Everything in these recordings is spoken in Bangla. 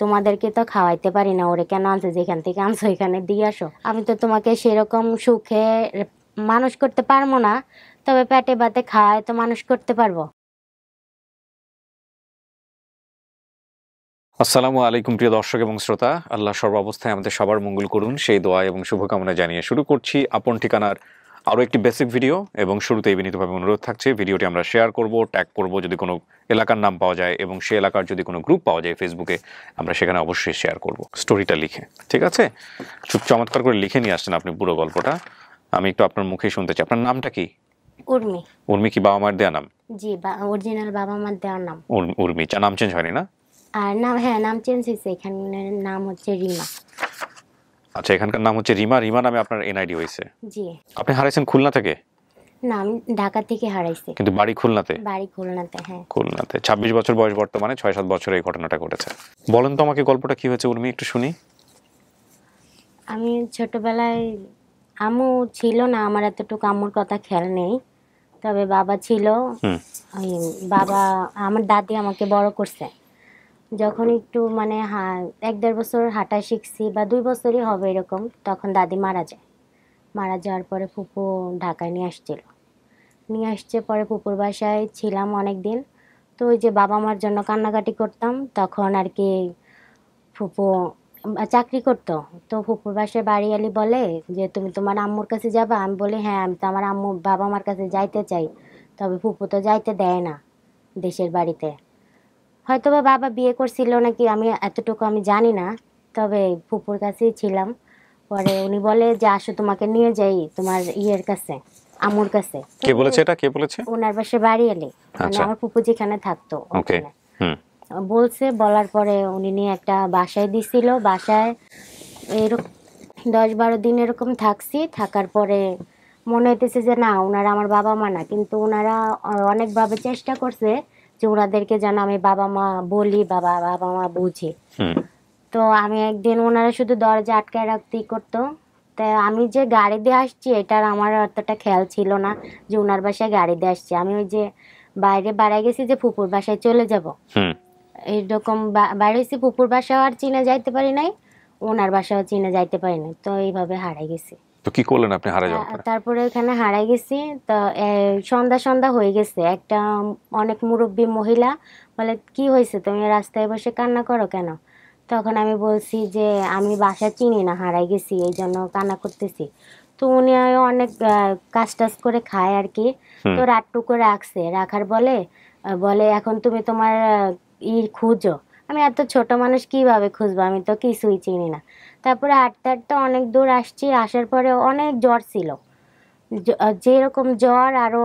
তোমাদেরকে তো খাওয়াইতে পারি না ওরে কেন আনছে যেখান থেকে আনছো এখানে দিয়ে আসো আমি তো তোমাকে সেরকম সুখে মানুষ করতে পারবো না তবে পেটে বাতে খাওয়ায় তো মানুষ করতে পারবো আসসালামু আলাইকুম প্রিয় দর্শক এবং শ্রোতা আল্লাহ সর্বাবস্থায় আমাদের সবার মঙ্গল করুন সেই দোয়া এবং শুভকামনা জানিয়ে শুরু করছি আপন ঠিকানার আরও একটি বেসিক ভিডিও এবং শুরুতেই বিনীতভাবে অনুরোধ থাকছে ভিডিওটি আমরা শেয়ার করব ট্যাগ করব যদি কোনো এলাকার নাম পাওয়া যায় এবং সে এলাকার যদি কোনো গ্রুপ পাওয়া যায় ফেসবুকে আমরা সেখানে অবশ্যই শেয়ার করব স্টোরিটা লিখে ঠিক আছে খুব চমৎকার করে লিখে নিয়ে আসছেন আপনি পুরো গল্পটা আমি একটু আপনার মুখে শুনতে চাই আপনার নামটা কি উর্মি উর্মি কি বাবা মার দেওয়া নাম জি অরিজিনাল বাবা মার দেওয়া নাম উর্মি নাম চেঞ্জ হয়নি না আর নাম হ্যাঁ নাম চেঞ্জ হয়েছে এখানে নাম হচ্ছে রিমা আচ্ছা এখানকার নাম হচ্ছে রিমা রিমা নামে আপনার এনআইডি হয়েছে জি আপনি হারাইছেন খুলনা থেকে না আমি ঢাকা থেকে হারাইছি কিন্তু বাড়ি খুলনাতে বাড়ি খুলনাতে হ্যাঁ খুলনাতে 26 বছর বয়স বর্তমানে 6 7 বছর এই ঘটনাটা ঘটেছে বলেন তো আমাকে গল্পটা কি হয়েছে উর্মি একটু শুনি আমি ছোটবেলায় আমু ছিল না আমার এতটুকু আমুর কথা খেয়াল নেই তবে বাবা ছিল বাবা আমার দাদি আমাকে বড় করছে যখন একটু মানে এক দেড় বছর হাঁটা শিখছি বা দুই বছরই হবে এরকম তখন দাদি মারা যায় মারা যাওয়ার পরে ফুপু ঢাকায় নিয়ে আসছিল নিয়ে আসছে পরে ফুপুর বাসায় ছিলাম অনেক দিন তো ওই যে বাবা মার জন্য কান্নাকাটি করতাম তখন আর কি ফুপু চাকরি করতো তো ফুপুর বাসায় বাড়ি আলি বলে যে তুমি তোমার আম্মুর কাছে যাবা আমি বলি হ্যাঁ আমি তো আমার আম্মু বাবা মার কাছে যাইতে চাই তবে ফুপু তো যাইতে দেয় না দেশের বাড়িতে হয়তো বা বাবা বিয়ে করছিল নাকি আমি এতটুকু আমি জানি না তবে ফুপুর কাছেই ছিলাম পরে উনি বলে যে আসো তোমাকে নিয়ে যাই তোমার ইয়ের কাছে আমুর কাছে কে বলেছে এটা কে বলেছে ওনার পাশে বাড়ি এলে মানে আচ্ছা। আমার ফুপু যেখানে থাকতো ওকে বলছে বলার পরে উনি নিয়ে একটা বাসায় দিছিল বাসায় এরকম দশ বারো দিন এরকম থাকছি থাকার পরে মনে হইতেছে যে না ওনারা আমার বাবা মা না কিন্তু ওনারা অনেকভাবে চেষ্টা করছে যে ওনাদেরকে যেন আমি বাবা মা বলি বা বাবা মা বুঝে তো আমি একদিন ওনারা শুধু দরজা আটকায় রাখতেই করতো তা আমি যে গাড়ি দিয়ে আসছি এটার আমার অতটা খেয়াল ছিল না যে ওনার বাসায় গাড়ি দিয়ে আসছি আমি ওই যে বাইরে বাড়াই গেছি যে ফুপুর বাসায় চলে যাব এরকম বাইরে গেছি ফুপুর বাসাও আর চিনে যাইতে পারি নাই ওনার বাসাও চিনে যাইতে পারি নাই তো এইভাবে হারাই গেছি তো কি করলেন আপনি হারা যাওয়ার তারপরে ওখানে হারাই গেছি তো সন্ধ্যা সন্ধ্যা হয়ে গেছে একটা অনেক মুরব্বী মহিলা বলে কি হয়েছে তুমি রাস্তায় বসে কান্না করো কেন তখন আমি বলছি যে আমি বাসা চিনি না হারাই গেছি এই জন্য কান্না করতেছি তো উনি অনেক কাজ টাজ করে খায় আর কি তো রাতটুকু রাখছে রাখার বলে বলে এখন তুমি তোমার ই খুঁজো আমি এত ছোট মানুষ কিভাবে খুঁজবো আমি তো কিছুই চিনি না তারপরে হাঁটতে হাঁটতে অনেক দূর আসছি আসার পরে অনেক জ্বর ছিল যেরকম জ্বর আরও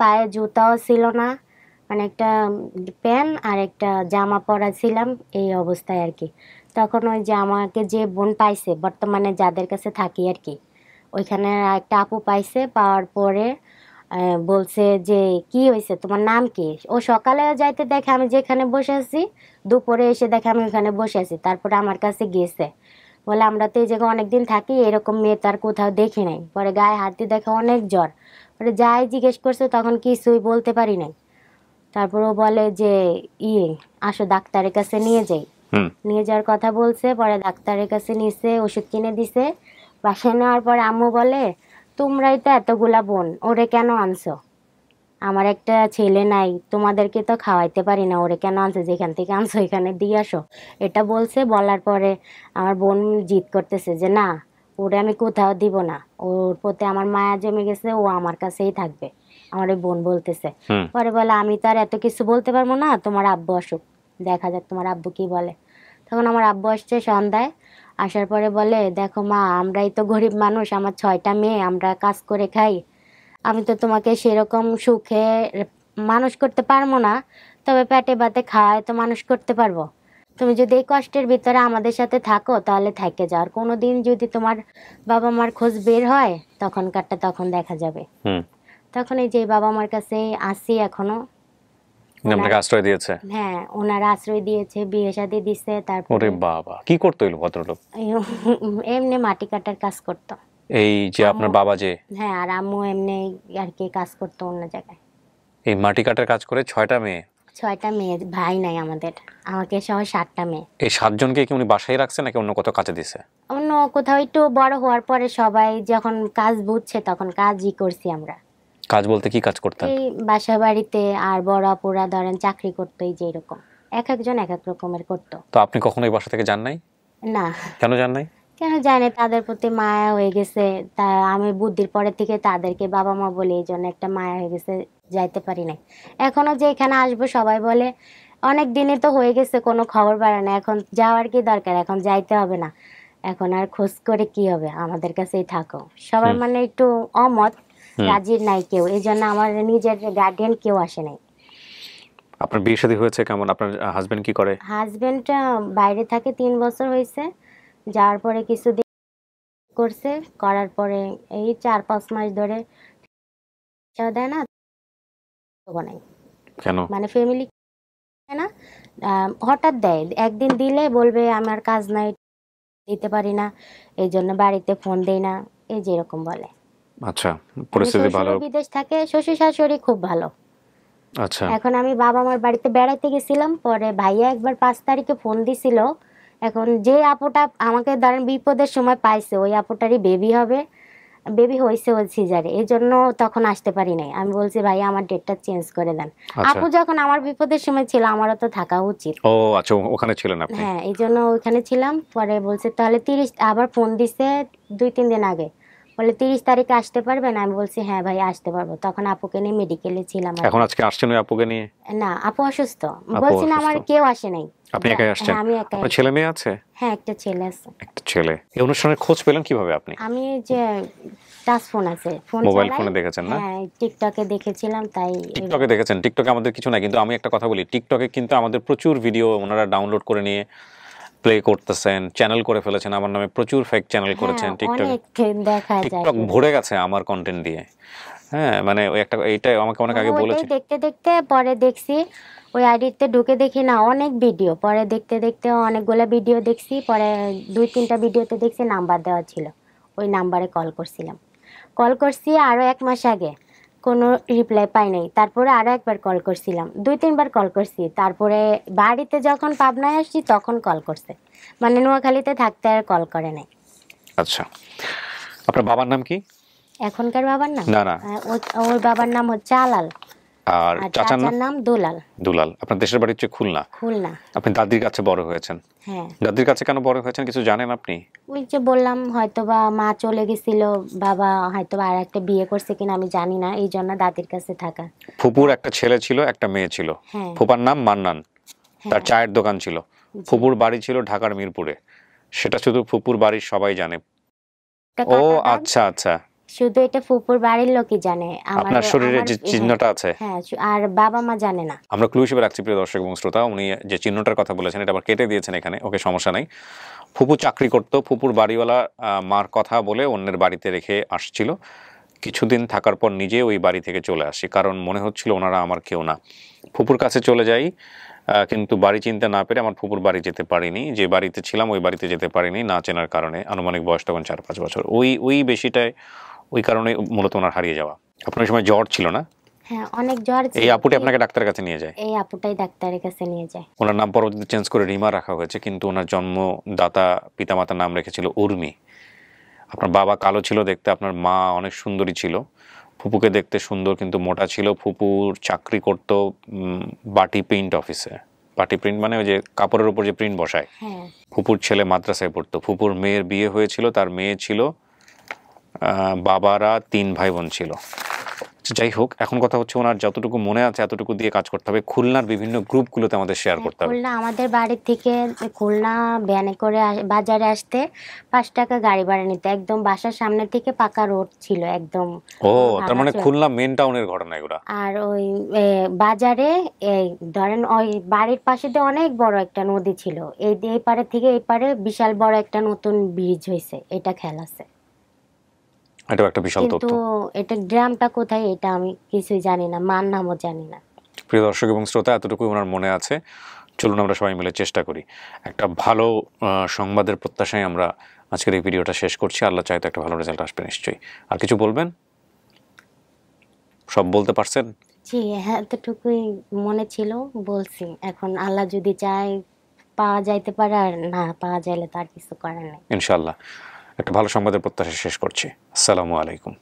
পায়ে জুতাও ছিল না মানে একটা প্যান্ট আর একটা জামা পরা ছিলাম এই অবস্থায় আর কি তখন ওই জামাকে যে বোন পাইছে বর্তমানে যাদের কাছে থাকি আর কি ওইখানে একটা আপু পাইছে পাওয়ার পরে বলছে যে কি হয়েছে তোমার নাম কি ও সকালে যাইতে দেখে আমি যেখানে বসে আছি দুপুরে এসে দেখে আমি ওখানে বসে আছি তারপরে আমার কাছে গেছে বলে আমরা তো এই জায়গায় অনেকদিন থাকি এরকম মেয়ে তার কোথাও দেখি নাই পরে গায়ে হাত দিয়ে দেখে অনেক জ্বর পরে যাই জিজ্ঞেস করছে তখন কিছুই বলতে পারি নাই তারপর ও বলে যে ইয়ে আসো ডাক্তারের কাছে নিয়ে যাই নিয়ে যাওয়ার কথা বলছে পরে ডাক্তারের কাছে নিয়েছে ওষুধ কিনে দিছে বাসায় নেওয়ার পরে আম্মু বলে তোমরাই তো এতগুলা বোন ওরে কেন আনছো আমার একটা ছেলে নাই তোমাদেরকে তো খাওয়াইতে পারি না ওরে কেন আনছো যেখান থেকে আনছো এখানে দিয়ে আসো এটা বলছে বলার পরে আমার বোন জিদ করতেছে যে না ওরে আমি কোথাও দিব না ওর প্রতি আমার মায়া জমে গেছে ও আমার কাছেই থাকবে আমার ওই বোন বলতেছে পরে বলে আমি তো আর এত কিছু বলতে পারবো না তোমার আব্বু আসুক দেখা যাক তোমার আব্বু কি বলে তখন আমার আব্বু আসছে সন্ধ্যায় আসার পরে বলে দেখো মা আমরাই তো গরিব মানুষ আমার ছয়টা মেয়ে আমরা কাজ করে খাই আমি তো তোমাকে সেরকম সুখে মানুষ করতে পারবো না তবে পেটে বাতে খাওয়ায় তো মানুষ করতে পারবো তুমি যদি এই কষ্টের ভিতরে আমাদের সাথে থাকো তাহলে থেকে যাও আর কোনো দিন যদি তোমার বাবা মার খোঁজ বের হয় তখনকারটা তখন দেখা যাবে তখন এই যে বাবা মার কাছে আসি এখনো আপনাকে আশ্রয় দিয়েছে হ্যাঁ আশ্রয় দিয়েছে বিয়ে দিছে বাবা কি করতো এই ভদ্রলোক এমনি মাটি কাটার কাজ এই যে আপনার বাবা যে হ্যাঁ আর আম্মু এমনি আর কি কাজ অন্য জায়গায় এই মাটি কাটার কাজ করে ছয়টা মেয়ে ছয়টা মেয়ে ভাই নাই আমাদের আমাকে সহ সাতটা মেয়ে এই সাতজনকে কি উনি বাসায় রাখছে নাকি অন্য কোথাও কাজে দিছে অন্য কোথাও একটু বড় হওয়ার পরে সবাই যখন কাজ বুঝছে তখন কাজই করছি আমরা কাজ বলতে কি কাজ করতেন এই বাসা বাড়িতে আর বড় অপরা ধরেন চাকরি করতোই যে এরকম এক একজন এক এক রকমের করত তো আপনি কখনো এই বাসা থেকে যান নাই না কেন যান নাই কেন জানে তাদের প্রতি মায়া হয়ে গেছে তা আমি বুদ্ধির পরে থেকে তাদেরকে বাবা মা বলে এই জন্য একটা মায়া হয়ে গেছে যাইতে পারি নাই এখনো যে এখানে আসবো সবাই বলে অনেক দিনে তো হয়ে গেছে কোনো খবর বাড়ে না এখন যাওয়ার কি দরকার এখন যাইতে হবে না এখন আর খোঁজ করে কি হবে আমাদের কাছেই থাকো সবার মানে একটু অমত রাজির নাই কেউ এই জন্য আমার নিজের গার্ডিয়ান কেউ আসে নাই আপনার বিয়ে শাদী হয়েছে কেমন আপনার হাজবেন্ড কি করে হাজবেন্ড বাইরে থাকে তিন বছর হয়েছে যাওয়ার পরে কিছুদিন করছে করার পরে এই চার পাঁচ মাস ধরে দেয় না বানাই কেন মানে ফ্যামিলি না হঠাৎ দেয় একদিন দিলে বলবে আমার কাজ নাই দিতে পারি না এই জন্য বাড়িতে ফোন দেই না এই যেরকম বলে আচ্ছা মানে পরিস্থিতি ভালো বিদেশ থাকে শ্বশুর শাশুড়ি খুব ভালো আচ্ছা এখন আমি বাবা মার বাড়িতে বেড়াইতে গেছিলাম পরে ভাইয়া একবার পাঁচ তারিখে ফোন দিছিল এখন যে আপুটা আমাকে ধরেন বিপদের সময় পাইছে ওই আপুটারই বেবি হবে বেবি হয়েছে ওই সিজারে এই জন্য তখন আসতে পারি নাই আমি বলছি ভাই আমার ডেটটা চেঞ্জ করে দেন আচ্ছা। আপু যখন আমার বিপদের সময় ছিল আমারও তো থাকা উচিত ও আচ্ছা ওখানে ছিলেন আপনি হ্যাঁ এই জন্য ওখানে ছিলাম পরে বলছে তাহলে তিরিশ আবার ফোন দিছে দুই তিন দিন আগে বলে তিরিশ তারিখে আসতে পারবেন আমি বলছি হ্যাঁ ভাই আসতে পারবো তখন আপুকে নিয়ে মেডিকেলে ছিলাম এখন আজকে আসছেন ওই আপুকে নিয়ে না আপু অসুস্থ বলছি না আমার কেউ আসে নাই আপনি একাই আসছেন হ্যাঁ, আমি একাই আপনার ছেলে মেয়ে আছে হ্যাঁ একটা ছেলে আছে একটা ছেলে এই অনুষ্ঠানের খোঁজ পেলেন কিভাবে আপনি আমি যে টাচ ফোন আছে ফোন মোবাইল ফোনে দেখেছেন না হ্যাঁ টিকটকে দেখেছিলাম তাই টিকটকে দেখেছেন টিকটকে আমাদের কিছু না কিন্তু আমি একটা কথা বলি টিকটকে কিন্তু আমাদের প্রচুর ভিডিও ওনারা ডাউনলোড করে নিয়ে প্লে করতেছেন চ্যানেল করে ফেলেছেন আমার নামে প্রচুর ফেক চ্যানেল করেছেন টিকটক টিকটক ভরে গেছে আমার কন্টেন্ট দিয়ে হ্যাঁ মানে ওই একটা এইটা আমাকে অনেক আগে বলেছে দেখতে দেখতে পরে দেখছি ওই আইডিতে ঢুকে দেখি না অনেক ভিডিও পরে দেখতে দেখতে অনেকগুলো ভিডিও দেখছি পরে দুই তিনটা ভিডিওতে দেখছি নাম্বার দেওয়া ছিল ওই নাম্বারে কল করছিলাম কল করছি আরও এক মাস আগে কোনো রিপ্লাই পাই নাই তারপরে আরও একবার কল করছিলাম দুই তিনবার কল করছি তারপরে বাড়িতে যখন পাবনায় আসছি তখন কল করছে মানে নোয়াখালীতে থাকতে আর কল করে নাই আচ্ছা আপনার বাবার নাম কি এখনকার বাবার নাম না না ওর বাবার নাম হচ্ছে আলাল আর চাচার নাম দুলাল দুলাল আপনার দেশের বাড়ি হচ্ছে খুলনা খুলনা আপনি দাদির কাছে বড় হয়েছেন হ্যাঁ দাদির কাছে কেন বড় হয়েছেন কিছু জানেন আপনি ওই যে বললাম হয়তো বা মা চলে গেছিল বাবা হয়তো আর একটা বিয়ে করছে কিনা আমি জানি না এই জন্য দাদির কাছে থাকা ফুপুর একটা ছেলে ছিল একটা মেয়ে ছিল হ্যাঁ। ফুপার নাম মান্নান হ্যাঁ। তার চায়ের দোকান ছিল ফুপুর বাড়ি ছিল ঢাকার মিরপুরে সেটা শুধু ফুপুর বাড়ির সবাই জানে ও আচ্ছা আচ্ছা শুধু এটা ফুপুর বাড়ির লোকই জানে আপনার শরীরে যে হ্যাঁ, চিহ্নটা আছে হ্যাঁ আর বাবা মা জানে না আমরা ক্লু হিসেবে রাখছি প্রিয় দর্শক এবং শ্রোতা উনি যে চিহ্নটার কথা বলেছেন এটা আবার কেটে দিয়েছেন এখানে ওকে সমস্যা নাই ফুপু চাকরি করত ফুপুর বাড়িওয়ালা মার কথা বলে অন্যের বাড়িতে রেখে আসছিল কিছুদিন থাকার পর নিজে ওই বাড়ি থেকে চলে আসি কারণ মনে হচ্ছিল ওনারা আমার কেউ না ফুপুর কাছে চলে যাই কিন্তু বাড়ি চিনতে না পেরে আমার ফুপুর বাড়ি যেতে পারিনি যে বাড়িতে ছিলাম ওই বাড়িতে যেতে পারিনি না চেনার কারণে আনুমানিক বয়স তখন চার পাঁচ বছর ওই ওই বেশিটায় ওই কারণে মূলত ওনার হারিয়ে যাওয়া আপনার সময় জ্বর ছিল না হ্যাঁ, আপনাকে ডাক্তারের কাছে নিয়ে যায় চেঞ্জ করে রিমা রাখা হয়েছে কিন্তু ওনার নাম রেখেছিল উর্মি আপনার বাবা কালো ছিল দেখতে আপনার মা অনেক ছিল ফুপুকে দেখতে সুন্দর কিন্তু মোটা ছিল ফুপুর চাকরি করত বাটি প্রিন্ট অফিসে বাটি প্রিন্ট মানে ওই যে কাপড়ের উপর যে প্রিন্ট বসায় হ্যাঁ। ফুপুর ছেলে মাদ্রাসায় পড়তো ফুপুর মেয়ের বিয়ে হয়েছিল তার মেয়ে ছিল বাবারা তিন ভাই বোন ছিল আচ্ছা, যাই হোক এখন কথা হচ্ছে ওনার যতটুকু মনে আছে এতটুকু দিয়ে কাজ করতে হবে খুলনার বিভিন্ন গ্রুপগুলোতে আমাদের শেয়ার করতে হবে খুলনা আমাদের বাড়ি থেকে খুলনা ভ্যানে করে বাজারে আসতে পাঁচ টাকা গাড়ি ভাড়া নিতে একদম বাসার সামনে থেকে পাকা রোড ছিল একদম ও তার মানে খুলনা মেন টাউনের ঘটনা এগুলো আর ওই বাজারে এই ধরেন ওই বাড়ির পাশে তো অনেক বড় একটা নদী ছিল এই এই পারে থেকে এই পারে বিশাল বড় একটা নতুন ব্রিজ হয়েছে এটা খেয়াল আছে এটা একটা বিশাল তথ্য কিন্তু এটা গ্রামটা কোথায় এটা আমি কিছুই জানি না মান নামও জানি না প্রিয় দর্শক এবং শ্রোতা এতটুকু ওনার মনে আছে চলুন আমরা সবাই মিলে চেষ্টা করি একটা ভালো সংবাদের প্রত্যাশায় আমরা আজকের এই ভিডিওটা শেষ করছি আল্লাহ চাইতে একটা ভালো রেজাল্ট আসবে নিশ্চয়ই আর কিছু বলবেন সব বলতে পারছেন জি এতটুকুই মনে ছিল বলছি এখন আল্লাহ যদি চায় পাওয়া যাইতে পারে আর না পাওয়া যাইলে তার কিছু করার নেই ইনশাল্লাহ একটা ভালো সংবাদের প্রত্যাশা শেষ করছি আসসালামু আলাইকুম